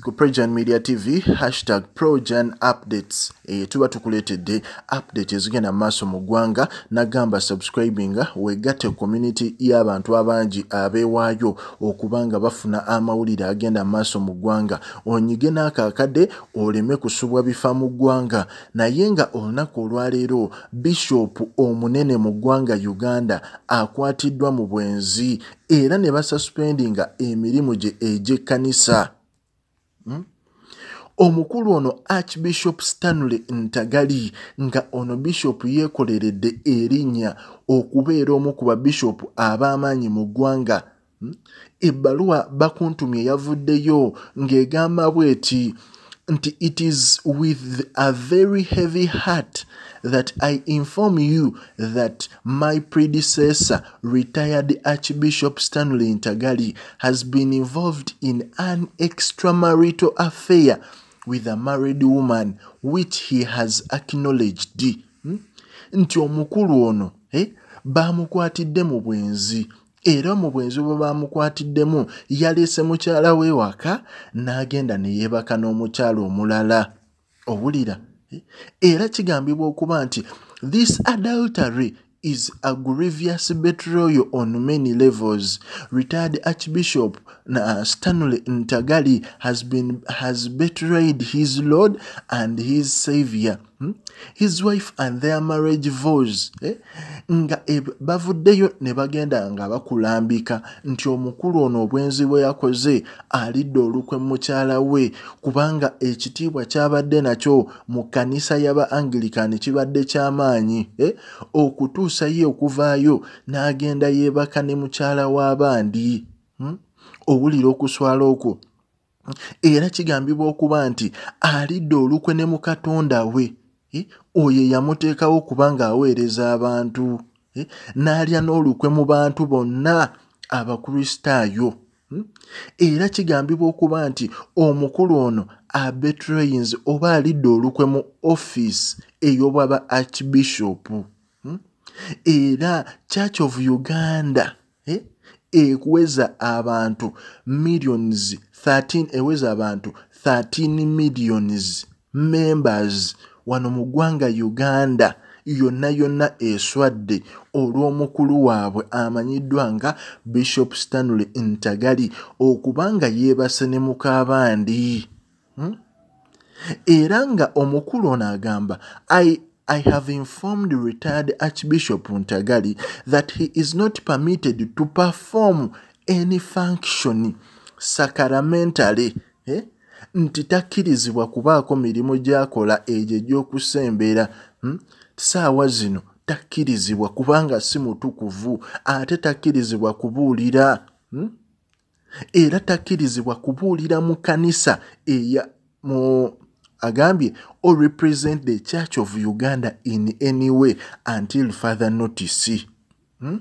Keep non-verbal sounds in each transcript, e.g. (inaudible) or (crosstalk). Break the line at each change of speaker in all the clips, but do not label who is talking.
ku progen media tv hashtag progen updates e, tuba tukuleetedde update ezigenda mumaaso mu ggwanga nagamba subscribinga wegatte community y'abantu abangi abeewaayo okuba nga bafuna amawulire agenda mumaaso mu ggwanga onyige n'akaakadde oleme kusubwa bifa mu ggwanga naye nga olunaku olwaleero bishopu omunene mu ggwanga uganda akwatiddwa mu bwenzi era ne basuspendinga emirimu gye egy'ekkanisa Hmm? omukulu ono archbishop stanley ntagali nga ono bishop yeekoleredde erinnya okubeera omu ku babishopu ab'amaanyi mu ggwanga hmm? ebbaluwa bakuntumye yavuddeyo ng'egamba bweti nti it is with a very heavy heart that I inform you that my predecessor, retired Archbishop Stanley Intagali, has been involved in an extramarital affair with a married woman, which he has acknowledged. Hmm? Nti omukulu ono eh, baamukwatidde mu bwenzi era omubwenzi obwo baamukwatiddemu yalese mukyala w'ewaka n'agenda ne yeebaka n'omukyala omulala owulira era kigambibwa okuba nti this adultery is a grevious betroyo on many levels retired archbishop na stanley ntagali has, been, has betrayed his lord and his savior Hmm? his wife and their marriage voice eh? nga bavuddeyo ne bagenda nga bakulambika nti omukulu ono obwenzi bwe yakoze alidde olukwe mukyala we kubanga ekitiibwa kyabadde nakyo mu kanisa yaba angilikan kibadde kyamaanyi eh? okutuusa ye okuvaayo n'agenda yeebaka ne mukyala w'abandi hmm? owulira okuswala okwo era kigambibwa okuba nti alidde olukwe ne mukatonda we Eh, oyo eyamuteekawo kuba ng'aweereza abantu eh, n'alya n'olukwe mu bantu bonna abakristaayo hmm? era kigambibwa okuba nti omukulu ono abetrains oba alidde olukwe mu offiisi ey'obwaba archbishopu hmm? era church of uganda eh, ekuweza abantu millions 13 eweza abantu 13 millions members wano mu ggwanga uganda yonna yonna eswadde olw'omukulu waabwe amanyiddwa nga bishop stanley ntagali okubanga yeebase ne mukaabandi hmm? era nga omukulu ono agamba i have informed retired archbishop ntagali that he is not permitted to perform any function sacramentaly eh? nti takkirizibwa kubaako mirimu gy'akola egyo egy'okusembera hmm? saawa zino takkirizibwa kubanga si mutukuvu ate takkirizibwa kubuulira hmm? era takkirizibwa kubuulira mu kanisa eya mu agambye o represent the church of uganda in anyway until father notice hmm?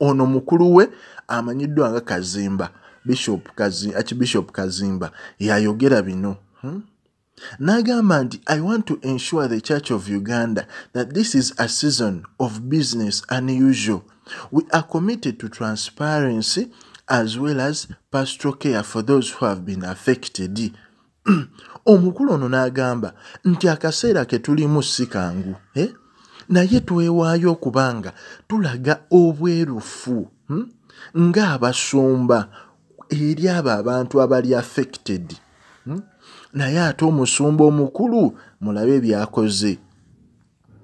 ono mukulu we amanyiddwa nga kazimba bishop archbishop kazimba yayogera bino hmm? n'agamba nti i want to ensure the church of uganda that this is a season of business unusual we are committed to transparency as well as pastoral care for those who have been affected (clears throat) omukulu ono n'agamba nti akaseera ketulimu si kangu eh? naye twewaayo okuba nga tulaga obwerufu hmm? ng'abasumba eri abo abantu abali affected hmm? naye ate omusumba omukulu mulabe ebyakoze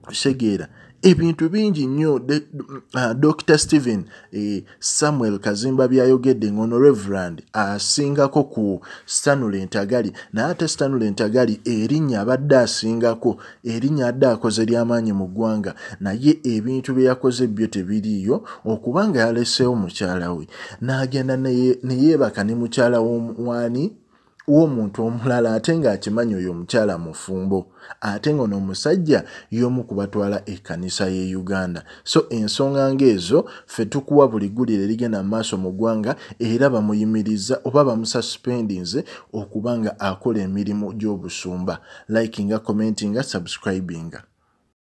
kitegeera ebintu bingi nnyo uh, dokita stephen eh, samuel kazimba byayogedde ngono reverand asingako ku stanula entagali naye ate stanula entagali erinnya abadde asingako erinnya adde akoze lyamaanyi mu ggwanga naye ebintu bye yakoze byo tebiriiyo okubanga yaleseewo mukyala we n'agenda neyeebaka ne mukyala womwani w'omuntu omulala ate ng'akimanyi oyo omukyala mufumbo ate ngo n'omusajja y'omu kubatwala ekkanisa ye uganda so ensonga ng'ezo ffe tukuwa buli gulira erigenda mu maaso mu ggwanga era bamuyimiriza oba bamususpendinze okuba nga akola emirimu gy'obusumba like nga commenti nga subscribinga